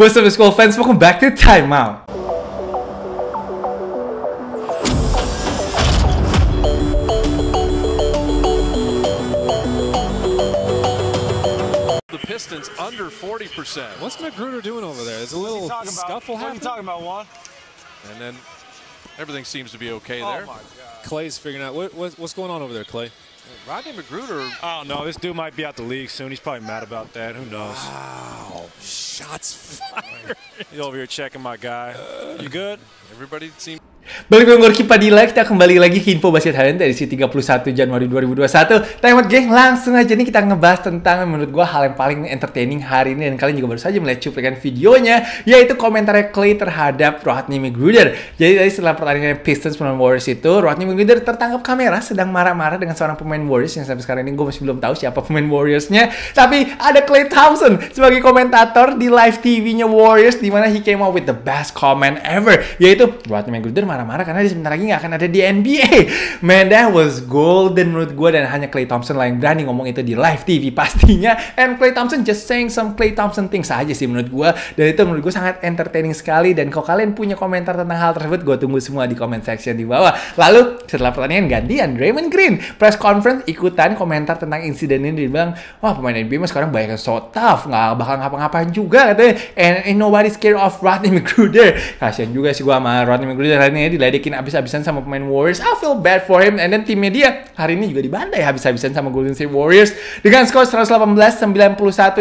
What's up, school fans? Welcome back to Time Out. The Pistons under 40%. What's Magruder doing over there? There's a little scuffle happening. What are you talking about, Juan? And then everything seems to be okay oh there. Clay's figuring out what, what, what's going on over there, Clay. Rodney Magruder. Oh, no, this dude might be out the league soon. He's probably mad about that. Who knows? Wow. Shots fired. He's over here checking my guy. you good? Everybody seems. Balik ke Gorky Padilla, kita kembali lagi ke Info Basket Harian dari 31 Januari 2021. Time out, geng, langsung aja nih kita ngebahas tentang menurut gue hal yang paling entertaining hari ini. Dan kalian juga baru saja melihat cuplikan videonya, yaitu komentarnya Clay terhadap Rodney McGruder. Jadi tadi setelah pertandingan Pistons melawan Warriors itu, Rodney McGruder tertangkap kamera sedang marah-marah dengan seorang pemain Warriors yang sampai sekarang ini gue masih belum tahu siapa pemain Warriors-nya. Tapi ada Clay Thompson sebagai komentator di live TV-nya Warriors, di mana he came out with the best comment ever, yaitu Rodney McGruder marah-marah marah-marah karena sebentar lagi nggak akan ada di NBA. Man, that was golden menurut gue dan hanya Clay Thompson lah yang berani ngomong itu di live TV pastinya. And Clay Thompson just saying some Clay Thompson things aja sih menurut gue. Dan itu menurut gue sangat entertaining sekali. Dan kalau kalian punya komentar tentang hal tersebut, gue tunggu semua di comment section di bawah. Lalu setelah pertandingan gantian, Draymond Green press conference ikutan komentar tentang insiden ini. Dia bilang, wah pemain NBA mas sekarang banyak yang so tough, nggak bakal ngapa-ngapain juga katanya. And, and nobody scared of Rodney McGruder. Kasian juga sih gue sama Rodney McGruder hari ini ya, diledekin abis-abisan sama pemain Warriors. I feel bad for him. And then timnya dia hari ini juga dibantai abis-abisan sama Golden State Warriors dengan skor 118-91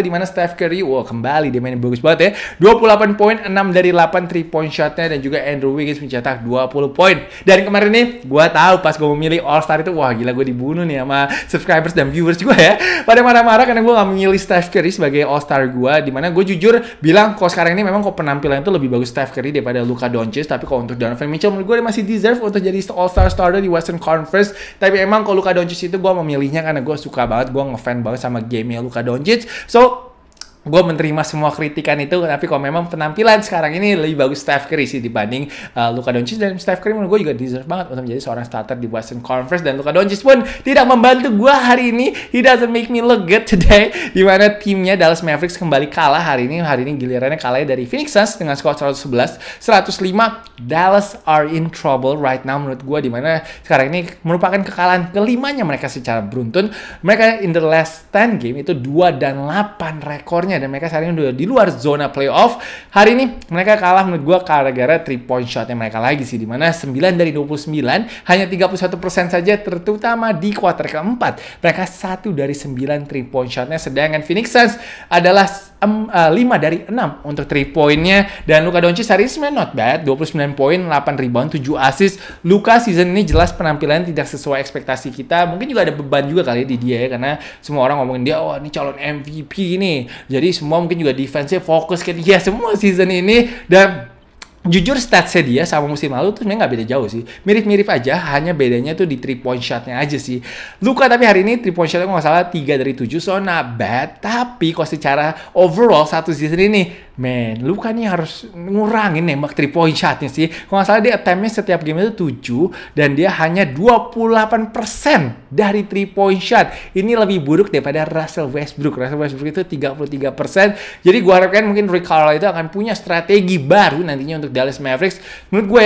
di mana Steph Curry wow kembali dia main bagus banget ya. 28 poin, 6 dari 8 3 point shotnya dan juga Andrew Wiggins mencetak 20 poin. Dan kemarin nih gue tahu pas gue memilih All Star itu wah gila gue dibunuh nih sama subscribers dan viewers gue ya. Pada marah-marah karena gue gak memilih Steph Curry sebagai All Star gue dimana gue jujur bilang kok sekarang ini memang kok penampilan itu lebih bagus Steph Curry daripada Luka Doncic tapi kalau untuk Donovan Mitchell menurut gue dia masih deserve untuk jadi All Star starter di Western Conference. Tapi emang kalau Luka Doncic itu gue memilihnya karena gue suka banget, gue ngefan banget sama game-nya Luka Doncic. So gue menerima semua kritikan itu tapi kalau memang penampilan sekarang ini lebih bagus Steph Curry sih dibanding uh, Luka Doncic dan Steph Curry menurut gue juga deserve banget untuk menjadi seorang starter di Western Conference dan Luka Doncic pun tidak membantu gue hari ini he doesn't make me look good today dimana timnya Dallas Mavericks kembali kalah hari ini hari ini gilirannya kalahnya dari Phoenix Suns dengan skor 111 105 Dallas are in trouble right now menurut gue dimana sekarang ini merupakan kekalahan kelimanya mereka secara beruntun mereka in the last 10 game itu 2 dan 8 rekornya dan mereka sekarang udah di luar zona playoff. Hari ini mereka kalah menurut gue karena gara 3 point shotnya mereka lagi sih, dimana 9 dari 29 hanya 31% saja terutama di quarter keempat. Mereka satu dari 9 3 point shotnya, sedangkan Phoenix Suns adalah 5 eh, dari 6 untuk 3 poinnya dan Luka Doncic hari ini sebenarnya not bad 29 poin 8 rebound 7 assist Luka season ini jelas penampilan tidak sesuai ekspektasi kita mungkin juga ada beban juga kali di dia ya karena semua orang ngomongin dia oh ini calon MVP ini jadi semua mungkin juga defense fokus kan. Ya semua season ini dan jujur statsnya dia sama musim lalu tuh sebenarnya nggak beda jauh sih mirip-mirip aja hanya bedanya tuh di three point shotnya aja sih luka tapi hari ini three point shotnya nggak salah 3 dari 7 so not bad tapi kalau secara overall satu season ini men luka nih harus ngurangin nembak three point shotnya sih kalau nggak salah dia attemptnya setiap game itu 7 dan dia hanya 28% dari three point shot ini lebih buruk daripada Russell Westbrook Russell Westbrook itu 33% jadi gua harapkan mungkin Rick Carlisle itu akan punya strategi baru nantinya untuk Dallas Mavericks. Menurut gue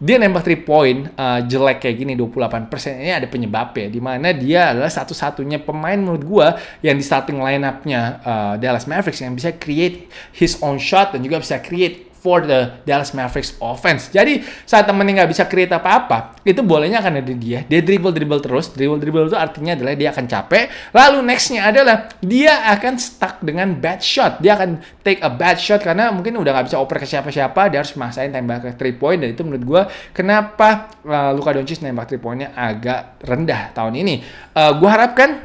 dia nembak 3 point uh, jelek kayak gini 28% ini ada penyebabnya di mana dia adalah satu-satunya pemain menurut gue yang di starting lineup-nya uh, Dallas Mavericks yang bisa create his own shot dan juga bisa create for the Dallas Mavericks offense. Jadi saat temennya nggak bisa create apa-apa, itu bolehnya akan ada dia. Dia dribble dribble terus. Dribble dribble itu artinya adalah dia akan capek. Lalu nextnya adalah dia akan stuck dengan bad shot. Dia akan take a bad shot karena mungkin udah nggak bisa oper ke siapa-siapa. Dia harus maksain tembak ke three point. Dan itu menurut gue kenapa uh, Luka Doncic nembak three pointnya agak rendah tahun ini. Uh, gue harapkan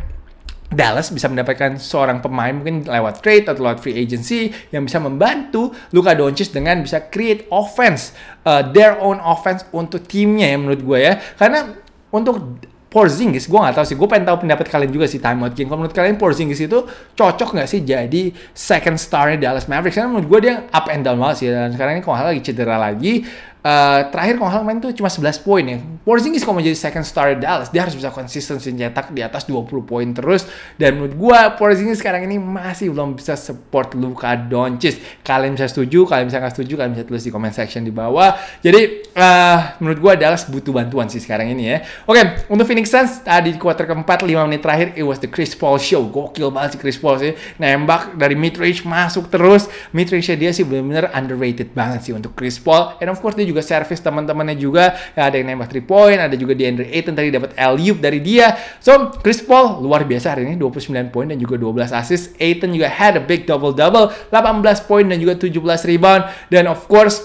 Dallas bisa mendapatkan seorang pemain mungkin lewat trade atau lewat free agency yang bisa membantu Luka Doncic dengan bisa create offense, uh, their own offense untuk timnya ya menurut gue ya. Karena untuk Porzingis, gue gak tahu sih, gue pengen tahu pendapat kalian juga sih timeout game. Kalau menurut kalian Porzingis itu cocok gak sih jadi second starnya Dallas Mavericks? Karena menurut gue dia up and down banget sih. Dan sekarang ini kalau lagi cedera lagi, Uh, terakhir kalau main tuh cuma 11 poin ya. Porzingis kalau mau jadi second star Dallas, dia harus bisa konsisten cetak di atas 20 poin terus. Dan menurut gue Porzingis sekarang ini masih belum bisa support Luka Doncic. Kalian bisa setuju, kalian bisa nggak setuju, kalian bisa tulis di comment section di bawah. Jadi uh, menurut gue Dallas butuh bantuan sih sekarang ini ya. Oke, okay, untuk Phoenix Suns tadi ah, di kuarter keempat 5 menit terakhir it was the Chris Paul show. Gokil banget sih Chris Paul sih. Nembak dari mid range masuk terus. Mid range dia sih benar-benar underrated banget sih untuk Chris Paul. And of course dia juga juga servis teman-temannya juga. Ya, ada yang nembak 3 point, ada juga di DeAndre Ayton tadi dapat alley dari dia. So, Chris Paul luar biasa hari ini 29 poin dan juga 12 assist. Ayton juga had a big double-double, 18 poin dan juga 17 rebound. Dan of course,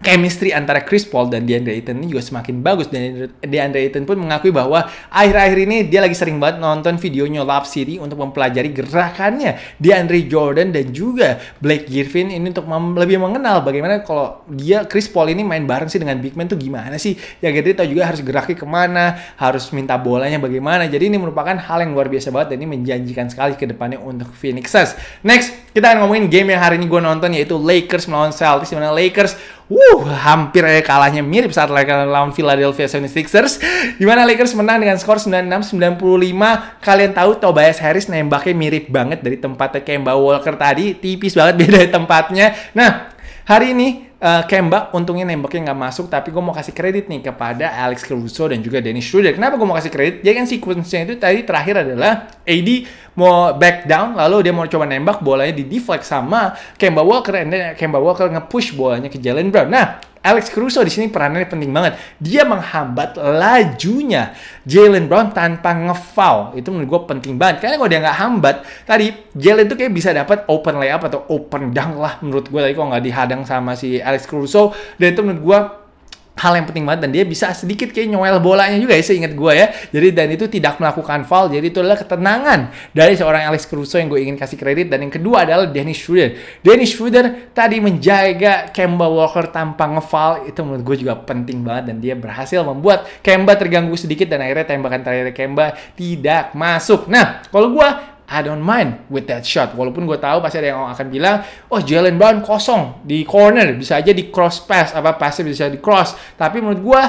chemistry antara Chris Paul dan DeAndre Ayton ini juga semakin bagus dan DeAndre Ayton pun mengakui bahwa akhir-akhir ini dia lagi sering banget nonton videonya Love City untuk mempelajari gerakannya DeAndre Jordan dan juga Blake Griffin ini untuk lebih mengenal bagaimana kalau dia Chris Paul ini main bareng sih dengan big man tuh gimana sih ya gitu tahu juga harus geraknya kemana harus minta bolanya bagaimana jadi ini merupakan hal yang luar biasa banget dan ini menjanjikan sekali ke depannya untuk Phoenix Suns next kita akan ngomongin game yang hari ini gue nonton yaitu Lakers melawan Celtics dimana Lakers Wuh, hampir aja kalahnya mirip saat lawan Philadelphia 76ers. Di mana Lakers menang dengan skor 96-95. Kalian tahu Tobias Harris nembaknya mirip banget dari tempatnya Kemba Walker tadi. Tipis banget beda tempatnya. Nah, hari ini uh, eh, Kemba untungnya nembaknya nggak masuk tapi gue mau kasih kredit nih kepada Alex Caruso dan juga Dennis Schroeder kenapa gue mau kasih kredit Jadi kan sequence-nya itu tadi terakhir adalah AD mau back down lalu dia mau coba nembak bolanya di deflect sama Kemba Walker dan Kemba Walker nge-push bolanya ke Jalen Brown nah Alex Caruso di sini perannya penting banget. Dia menghambat lajunya Jalen Brown tanpa ngefoul. Itu menurut gue penting banget. Karena kalau dia nggak hambat, tadi Jalen tuh kayak bisa dapat open layup atau open dunk lah menurut gue tadi kalau nggak dihadang sama si Alex Caruso. Dan itu menurut gue hal yang penting banget dan dia bisa sedikit kayak nyowel bolanya juga ya seingat gue ya jadi dan itu tidak melakukan foul jadi itu adalah ketenangan dari seorang Alex Caruso yang gue ingin kasih kredit dan yang kedua adalah Dennis Schroeder Dennis Schroeder tadi menjaga Kemba Walker tanpa ngefoul itu menurut gue juga penting banget dan dia berhasil membuat Kemba terganggu sedikit dan akhirnya tembakan terakhir Kemba tidak masuk nah kalau gue I don't mind with that shot. Walaupun gue tahu pasti ada yang akan bilang, oh Jalen Brown kosong di corner, bisa aja di cross pass, apa pasti bisa di cross. Tapi menurut gue,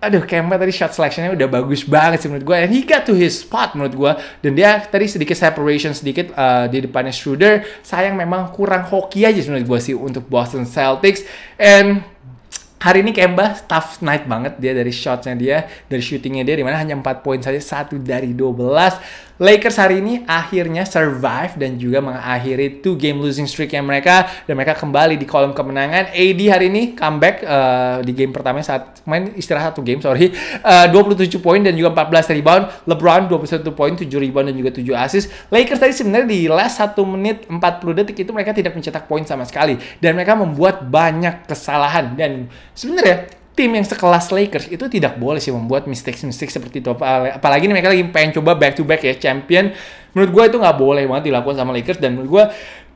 aduh Kemba tadi shot selectionnya udah bagus banget sih menurut gue. And he got to his spot menurut gue. Dan dia tadi sedikit separation sedikit uh, di depannya Schroeder. Sayang memang kurang hoki aja menurut gue sih untuk Boston Celtics. And hari ini Kemba tough night banget dia dari shotsnya dia dari shootingnya dia dimana hanya 4 poin saja satu dari 12 Lakers hari ini akhirnya survive dan juga mengakhiri two game losing streak yang mereka dan mereka kembali di kolom kemenangan. AD hari ini comeback uh, di game pertama saat main istirahat satu game sorry eh, uh, 27 poin dan juga 14 rebound. LeBron 21 poin, 7 rebound dan juga 7 assist. Lakers tadi sebenarnya di last satu menit 40 detik itu mereka tidak mencetak poin sama sekali dan mereka membuat banyak kesalahan dan sebenarnya tim yang sekelas Lakers itu tidak boleh sih membuat mistakes-mistakes seperti itu. Apalagi nih mereka lagi pengen coba back-to-back -back ya champion. Menurut gue itu nggak boleh banget dilakukan sama Lakers dan menurut gue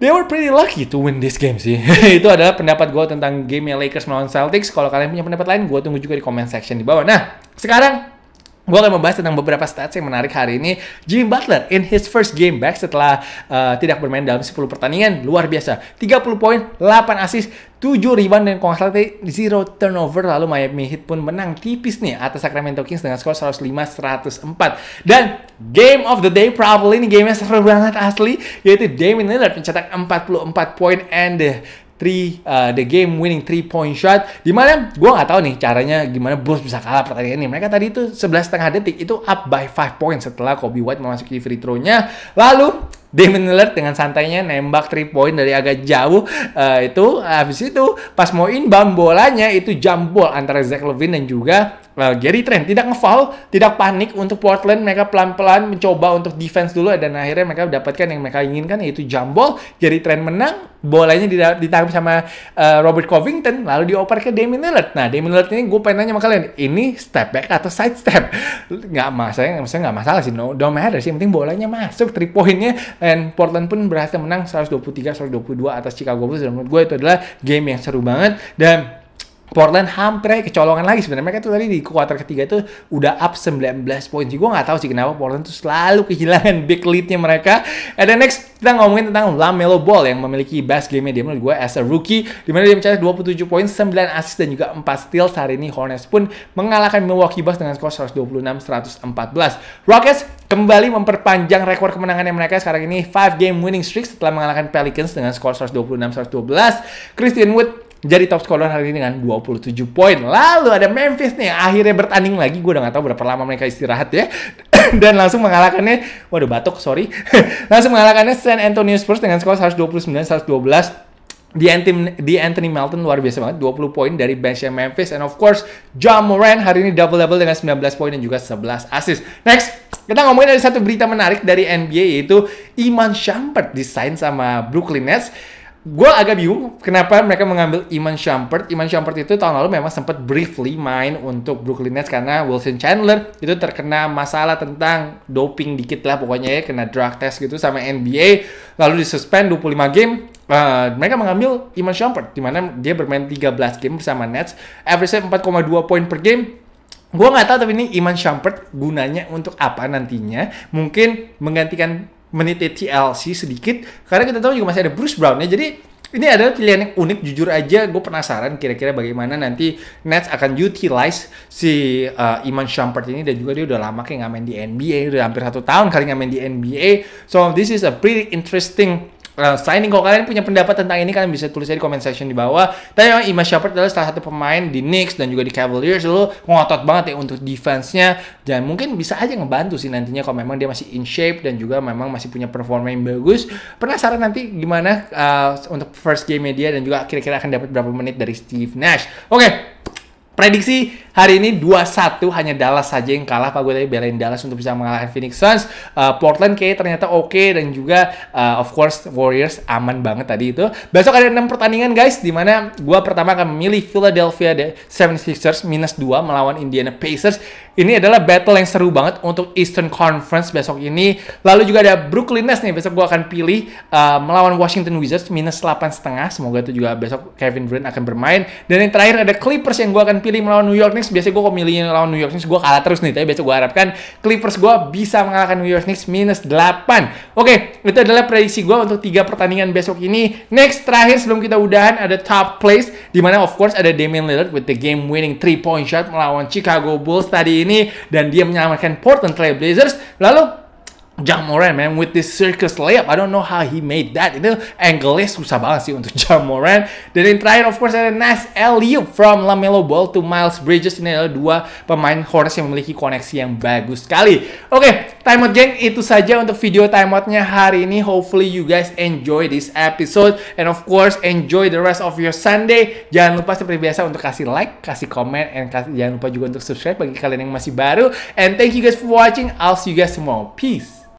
they were pretty lucky to win this game sih. itu adalah pendapat gue tentang game yang Lakers melawan Celtics. Kalau kalian punya pendapat lain, gue tunggu juga di comment section di bawah. Nah, sekarang Gue akan membahas tentang beberapa stats yang menarik hari ini. Jimmy Butler in his first game back setelah uh, tidak bermain dalam 10 pertandingan, luar biasa. 30 poin, 8 asis, 7 rebound dan kalau salah 0 turnover lalu Miami Heat pun menang tipis nih atas Sacramento Kings dengan skor 105-104 dan game of the day probably ini gamenya seru banget asli yaitu Damian Lillard mencetak 44 poin and the three uh, the game winning three point shot mana gue nggak tahu nih caranya gimana Bulls bisa kalah pertandingan ini mereka tadi itu sebelas setengah detik itu up by five point setelah Kobe White memasuki free throw-nya lalu Damian Lillard dengan santainya nembak three point dari agak jauh uh, itu habis itu pas mau inbound bolanya itu jump ball antara Zach Levine dan juga Well, nah, Gary Trent tidak ngefoul, tidak panik untuk Portland. Mereka pelan-pelan mencoba untuk defense dulu dan akhirnya mereka mendapatkan yang mereka inginkan yaitu jambol ball. Gary Trent menang, bolanya ditangkap sama uh, Robert Covington lalu dioper ke Damian Lillard. Nah, Damian Lillard ini gue pengen nanya sama kalian, ini step back atau side step? Gak masalah, maksudnya gak masalah sih, no, don't matter sih. Yang penting bolanya masuk, three pointnya. dan Portland pun berhasil menang 123-122 atas Chicago Bulls. Dan menurut gue itu adalah game yang seru banget dan Portland hampir kecolongan lagi sebenarnya mereka tuh tadi di kuarter ketiga itu udah up 19 poin. sih gue nggak tahu sih kenapa Portland tuh selalu kehilangan big leadnya mereka. And then next kita ngomongin tentang Lamelo Ball yang memiliki best game dia menurut gue as a rookie di mana dia mencetak 27 poin, 9 assist dan juga 4 steals. Hari ini Hornets pun mengalahkan Milwaukee Bucks dengan skor 126-114. Rockets kembali memperpanjang rekor kemenangannya mereka sekarang ini 5 game winning streak setelah mengalahkan Pelicans dengan skor 126-112. Christian Wood jadi top scorer hari ini dengan 27 poin. Lalu ada Memphis nih, akhirnya bertanding lagi. Gue udah gak tahu berapa lama mereka istirahat ya. Dan langsung mengalahkannya, waduh batuk, sorry. langsung mengalahkannya San Antonio Spurs dengan skor 129-112 di Anthony, di Anthony Melton luar biasa banget 20 poin dari benchnya Memphis and of course John Moran hari ini double double dengan 19 poin dan juga 11 assist. Next, kita ngomongin ada satu berita menarik dari NBA yaitu Iman Shumpert disign sama Brooklyn Nets gue agak bingung kenapa mereka mengambil Iman Shumpert. Iman Shumpert itu tahun lalu memang sempat briefly main untuk Brooklyn Nets karena Wilson Chandler itu terkena masalah tentang doping dikit lah pokoknya ya kena drug test gitu sama NBA lalu disuspend 25 game. Uh, mereka mengambil Iman Shumpert di mana dia bermain 13 game bersama Nets, average 4,2 poin per game, Gue gak tau tapi ini Iman Shumpert gunanya untuk apa nantinya. Mungkin menggantikan menit TLC sedikit karena kita tahu juga masih ada Bruce Brown ya jadi ini adalah pilihan yang unik jujur aja gue penasaran kira-kira bagaimana nanti Nets akan utilize si uh, Iman Shumpert ini dan juga dia udah lama kayak ngamen di NBA udah hampir satu tahun kali ngamen di NBA so this is a pretty interesting selain eh, signing kalau kalian punya pendapat tentang ini kalian bisa tulis di comment section di bawah tapi memang Ima Shepard adalah salah satu pemain di Knicks dan juga di Cavaliers dulu ngotot banget ya untuk defense-nya dan mungkin bisa aja ngebantu sih nantinya kalau memang dia masih in shape dan juga memang masih punya performa yang bagus penasaran nanti gimana uh, untuk first game dia dan juga kira-kira akan dapat berapa menit dari Steve Nash oke okay. Prediksi hari ini 2-1 hanya Dallas saja yang kalah. Pak gue tadi belain Dallas untuk bisa mengalahkan Phoenix Suns. Uh, Portland kayaknya ternyata oke okay, dan juga uh, of course Warriors aman banget tadi itu. Besok ada 6 pertandingan guys dimana gue pertama akan memilih Philadelphia 76ers minus 2 melawan Indiana Pacers. Ini adalah battle yang seru banget untuk Eastern Conference besok ini. Lalu juga ada Brooklyn Nets nih besok gue akan pilih uh, melawan Washington Wizards minus 8 setengah. Semoga itu juga besok Kevin Durant akan bermain. Dan yang terakhir ada Clippers yang gue akan pilih pilih melawan New York Knicks, biasanya gue kalau milihin melawan New York Knicks, gue kalah terus nih. Tapi biasanya gue harapkan Clippers gue bisa mengalahkan New York Knicks minus 8. Oke, itu adalah prediksi gue untuk tiga pertandingan besok ini. Next, terakhir sebelum kita udahan, ada top place. Dimana of course ada Damian Lillard with the game winning 3 point shot melawan Chicago Bulls tadi ini. Dan dia menyelamatkan Portland Trail Blazers. Lalu John Moran, man, with this circus layup. I don't know how he made that. Itu angle susah banget sih untuk John Moran. Dan yang terakhir, of course, ada nice alley from LaMelo Ball to Miles Bridges. Ini adalah dua pemain Hornets yang memiliki koneksi yang bagus sekali. Oke, okay, timeout geng, itu saja untuk video timeoutnya hari ini. Hopefully you guys enjoy this episode. And of course, enjoy the rest of your Sunday. Jangan lupa seperti biasa untuk kasih like, kasih komen, and kasih, jangan lupa juga untuk subscribe bagi kalian yang masih baru. And thank you guys for watching. I'll see you guys tomorrow. Peace.